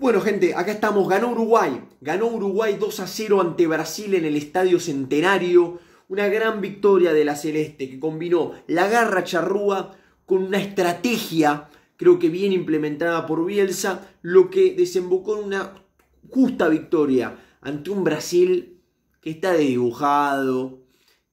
Bueno, gente, acá estamos. Ganó Uruguay. Ganó Uruguay 2 a 0 ante Brasil en el Estadio Centenario. Una gran victoria de la Celeste que combinó la garra charrúa con una estrategia, creo que bien implementada por Bielsa, lo que desembocó en una justa victoria ante un Brasil que está dibujado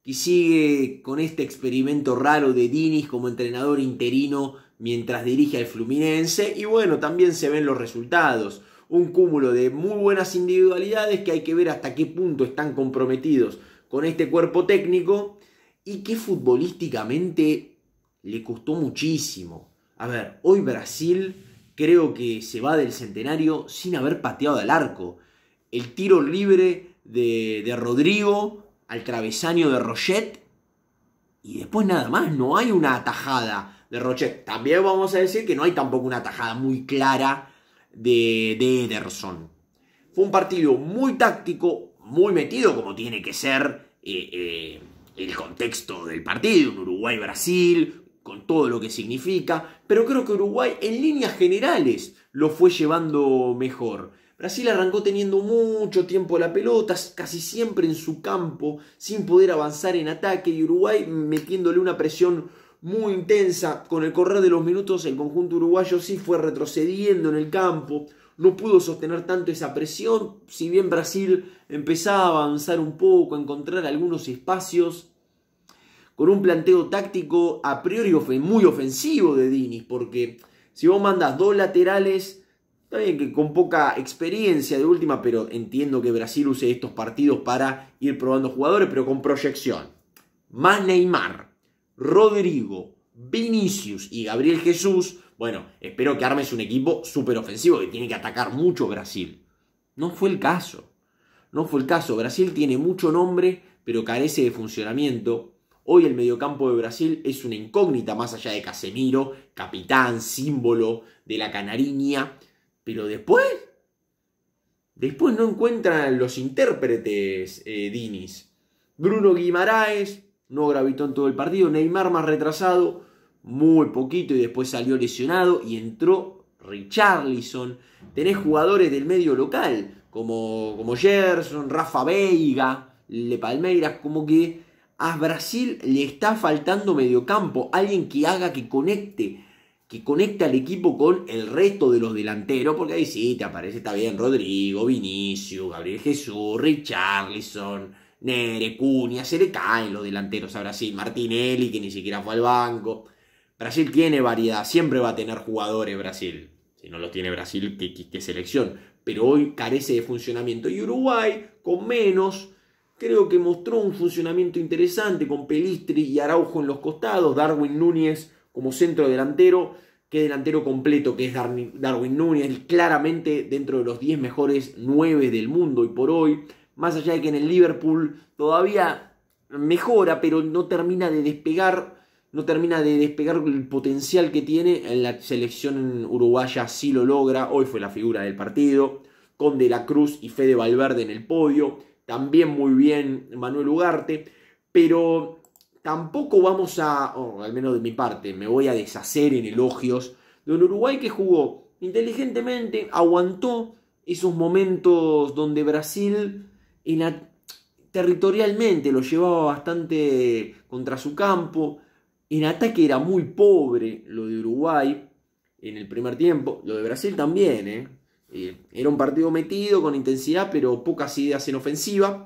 que sigue con este experimento raro de Dinis como entrenador interino mientras dirige al Fluminense y bueno, también se ven los resultados. Un cúmulo de muy buenas individualidades que hay que ver hasta qué punto están comprometidos con este cuerpo técnico y que futbolísticamente le costó muchísimo. A ver, hoy Brasil creo que se va del centenario sin haber pateado al arco. El tiro libre de, Rodrigo al travesaño de Roget y después nada más, no hay una atajada de Rochet. También vamos a decir que no hay tampoco una tajada muy clara de, de Ederson. Fue un partido muy táctico, muy metido como tiene que ser eh, eh, el contexto del partido, En Uruguay-Brasil, con todo lo que significa, pero creo que Uruguay en líneas generales lo fue llevando mejor. Brasil arrancó teniendo mucho tiempo la pelota, casi siempre en su campo, sin poder avanzar en ataque, y Uruguay metiéndole una presión muy intensa, con el correr de los minutos el conjunto uruguayo sí fue retrocediendo en el campo, no pudo sostener tanto esa presión, si bien Brasil empezaba a avanzar un poco, a encontrar algunos espacios, con un planteo táctico a priori muy ofensivo de Dinis. porque si vos mandas dos laterales, está bien que con poca experiencia de última, pero entiendo que Brasil use estos partidos para ir probando jugadores, pero con proyección. Más Neymar. Rodrigo, Vinicius y Gabriel Jesús, bueno, espero que armes un equipo súper ofensivo que tiene que atacar mucho Brasil. No fue el caso. No fue el caso. Brasil tiene mucho nombre, pero carece de funcionamiento. Hoy el mediocampo de Brasil es una incógnita más allá de Casemiro, capitán, símbolo de la canariña. Pero después, después no encuentran los intérpretes eh, Dinis. Bruno Guimaraes, no gravitó en todo el partido. Neymar más retrasado, muy poquito y después salió lesionado y entró Richarlison. Tenés jugadores del medio local como, como Gerson, Rafa Veiga, Le Palmeiras, como que a Brasil le está faltando mediocampo, alguien que haga que conecte, que conecte al equipo con el resto de los delanteros, porque ahí sí te aparece, está bien, Rodrigo, Vinicius, Gabriel Jesús, Richarlison. Nere, Cunha, se le caen los delanteros a Brasil. Martinelli, que ni siquiera fue al banco. Brasil tiene variedad, siempre va a tener jugadores Brasil. Si no lo tiene Brasil, ¿qué, selección? Pero hoy carece de funcionamiento. Y Uruguay, con menos, creo que mostró un funcionamiento interesante con Pelistri y Araujo en los costados. Darwin Núñez como centro delantero. Qué delantero completo que es Darwin Núñez, claramente dentro de los 10 mejores 9 del mundo y por hoy más allá de que en el Liverpool todavía mejora, pero no termina de despegar, no termina de despegar el potencial que tiene. En la selección uruguaya sí lo logra, hoy fue la figura del partido, con De la Cruz y Fede Valverde en el podio, también muy bien Manuel Ugarte, pero tampoco vamos a, al menos de mi parte, me voy a deshacer en elogios de un Uruguay que jugó inteligentemente, aguantó esos momentos donde Brasil territorialmente lo llevaba bastante contra su campo. En ataque era muy pobre lo de Uruguay en el primer tiempo, lo de Brasil también. ¿eh? Eh, era un partido metido con intensidad, pero pocas ideas en ofensiva.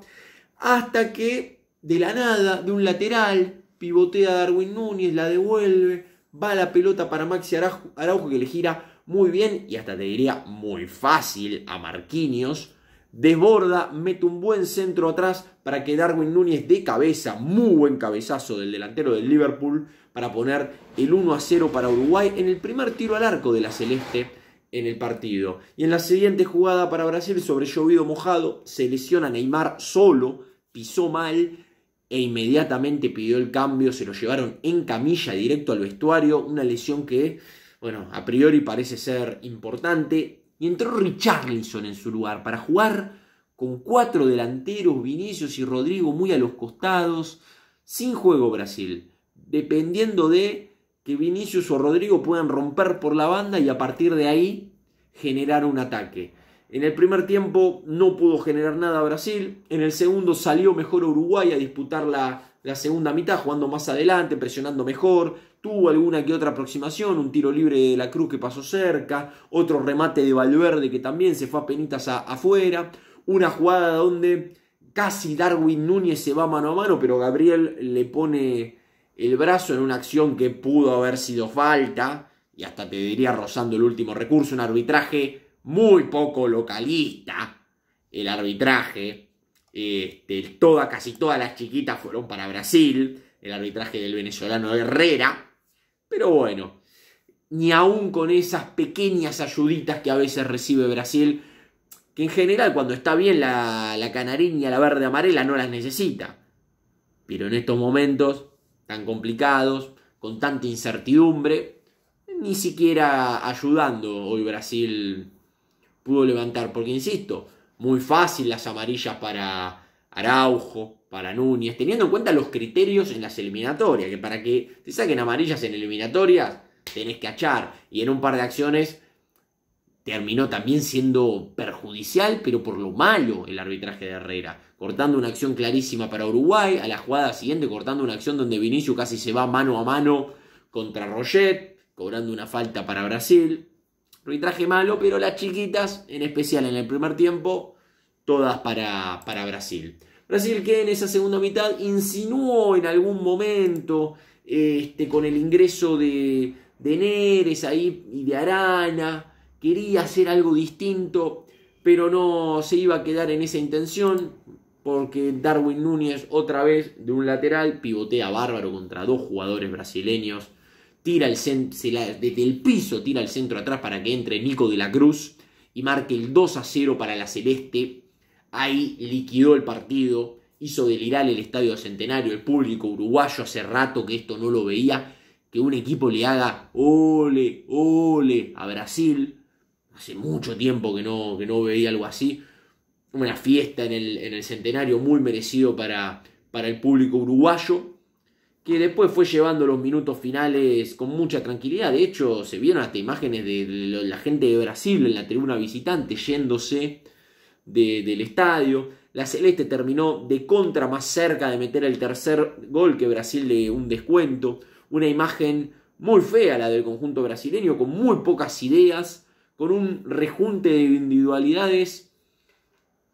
Hasta que de la nada, de un lateral, pivotea Darwin Núñez, la devuelve, va la pelota para Maxi Araujo, Araujo que le gira muy bien y hasta te diría muy fácil a Marquinhos desborda, mete un buen centro atrás para que Darwin Núñez de cabeza, muy buen cabezazo del delantero del Liverpool, para poner el 1 a 0 para Uruguay en el primer tiro al arco de la Celeste en el partido. Y en la siguiente jugada para Brasil, sobre llovido mojado, se lesiona Neymar solo, pisó mal e inmediatamente pidió el cambio, se lo llevaron en camilla directo al vestuario, una lesión que, bueno, a priori parece ser importante, y entró Richarlison en su lugar para jugar con cuatro delanteros, Vinicius y Rodrigo muy a los costados, sin juego Brasil, dependiendo de que Vinicius o Rodrigo puedan romper por la banda y a partir de ahí generar un ataque. En el primer tiempo no pudo generar nada Brasil, en el segundo salió mejor Uruguay a disputar la, la segunda mitad jugando más adelante, presionando mejor, tuvo alguna que otra aproximación, un tiro libre de la Cruz que pasó cerca, otro remate de Valverde que también se fue a penitas a, afuera, una jugada donde casi Darwin Núñez se va mano a mano, pero Gabriel le pone el brazo en una acción que pudo haber sido falta, y hasta te diría rozando el último recurso, un arbitraje muy poco localista, el arbitraje, este, casi todas las chiquitas fueron para Brasil, el arbitraje del venezolano Herrera. Pero bueno, ni aún con esas pequeñas ayuditas que a veces recibe Brasil, que en general cuando está bien la, la y la verde amarela, no las necesita. Pero en estos momentos tan complicados, con tanta incertidumbre, ni siquiera ayudando hoy Brasil pudo levantar, porque insisto, muy fácil las amarillas para Araujo, para Núñez, teniendo en cuenta los criterios en las eliminatorias, que para que te saquen amarillas en eliminatorias tenés que achar. Y en un par de acciones terminó también siendo perjudicial, pero por lo malo el arbitraje de Herrera, cortando una acción clarísima para Uruguay, a la jugada siguiente cortando una acción donde Vinicius casi se va mano a mano contra Roget, cobrando una falta para Brasil, traje malo, pero las chiquitas, en especial en el primer tiempo, todas para, para Brasil. Brasil que en esa segunda mitad insinuó en algún momento este, con el ingreso de, de Neres ahí y de Arana, quería hacer algo distinto, pero no se iba a quedar en esa intención porque Darwin Núñez otra vez de un lateral pivotea bárbaro contra dos jugadores brasileños tira el desde el piso tira el centro atrás para que entre Nico de la Cruz y marque el 2 a 0 para la Celeste. Ahí liquidó el partido, hizo delirar el Estadio Centenario, el público uruguayo hace rato que esto no lo veía, que un equipo le haga ole, ole a Brasil. Hace mucho tiempo que no, que no veía algo así. Una fiesta en el, en el Centenario muy merecido para, para el público uruguayo que después fue llevando los minutos finales con mucha tranquilidad. De hecho, se vieron hasta imágenes de la gente de Brasil en la tribuna visitante yéndose del estadio. La Celeste terminó de contra más cerca de meter el tercer gol que Brasil de un descuento. Una imagen muy fea la del conjunto brasileño, con muy pocas ideas, con un rejunte de individualidades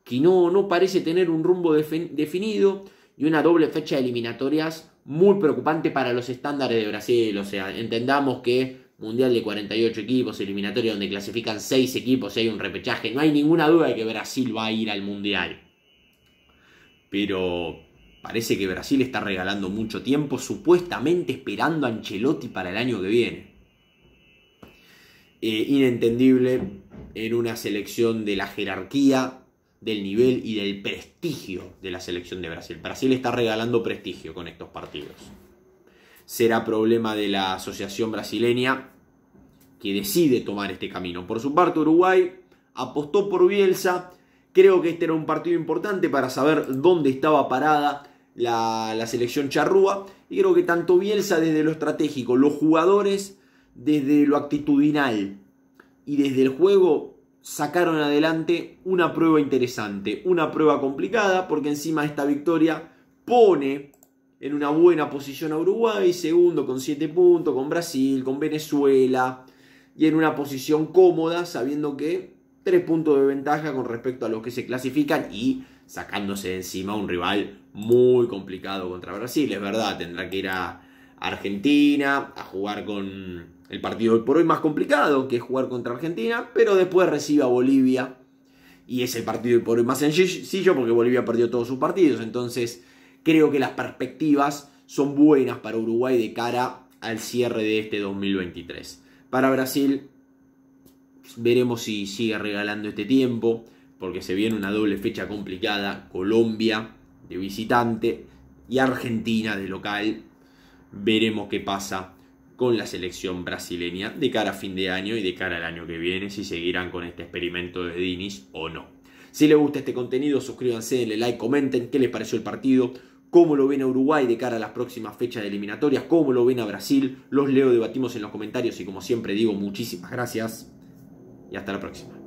que no, no parece tener un rumbo definido y una doble fecha de eliminatorias muy preocupante para los estándares de Brasil. O sea, entendamos que Mundial de 48 equipos, eliminatoria donde clasifican 6 equipos y hay un repechaje. No hay ninguna duda de que Brasil va a ir al Mundial. Pero parece que Brasil está regalando mucho tiempo, supuestamente esperando a Ancelotti para el año que viene. Eh, inentendible en una selección de la jerarquía del nivel y del prestigio de la selección de Brasil. Brasil está regalando prestigio con estos partidos. Será problema de la Asociación Brasileña que decide tomar este camino. Por su parte, Uruguay apostó por Bielsa. Creo que este era un partido importante para saber dónde estaba parada la, selección charrúa. Y creo que tanto Bielsa desde lo estratégico, los jugadores desde lo actitudinal y desde el juego sacaron adelante una prueba interesante, una prueba complicada, porque encima esta victoria pone en una buena posición a Uruguay, segundo con 7 puntos, con Brasil, con Venezuela, y en una posición cómoda, sabiendo que 3 puntos de ventaja con respecto a los que se clasifican y sacándose de encima un rival muy complicado contra Brasil, es verdad, tendrá que ir a Argentina a jugar con el partido hoy por hoy más complicado, que es jugar contra Argentina, pero después recibe a Bolivia. Y es el partido hoy por hoy más sencillo porque Bolivia perdió todos sus partidos. Entonces creo que las perspectivas son buenas para Uruguay de cara al cierre de este 2023. Para Brasil veremos si sigue regalando este tiempo porque se viene una doble fecha complicada. Colombia de visitante y Argentina de local. Veremos qué pasa con la selección brasileña de cara a fin de año y de cara al año que viene, si seguirán con este experimento de Dinis o no. Si les gusta este contenido, suscríbanse, denle like, comenten qué les pareció el partido, cómo lo ven a Uruguay de cara a las próximas fechas de eliminatorias, cómo lo ven a Brasil. Los leo, debatimos en los comentarios y como siempre digo, muchísimas gracias y hasta la próxima.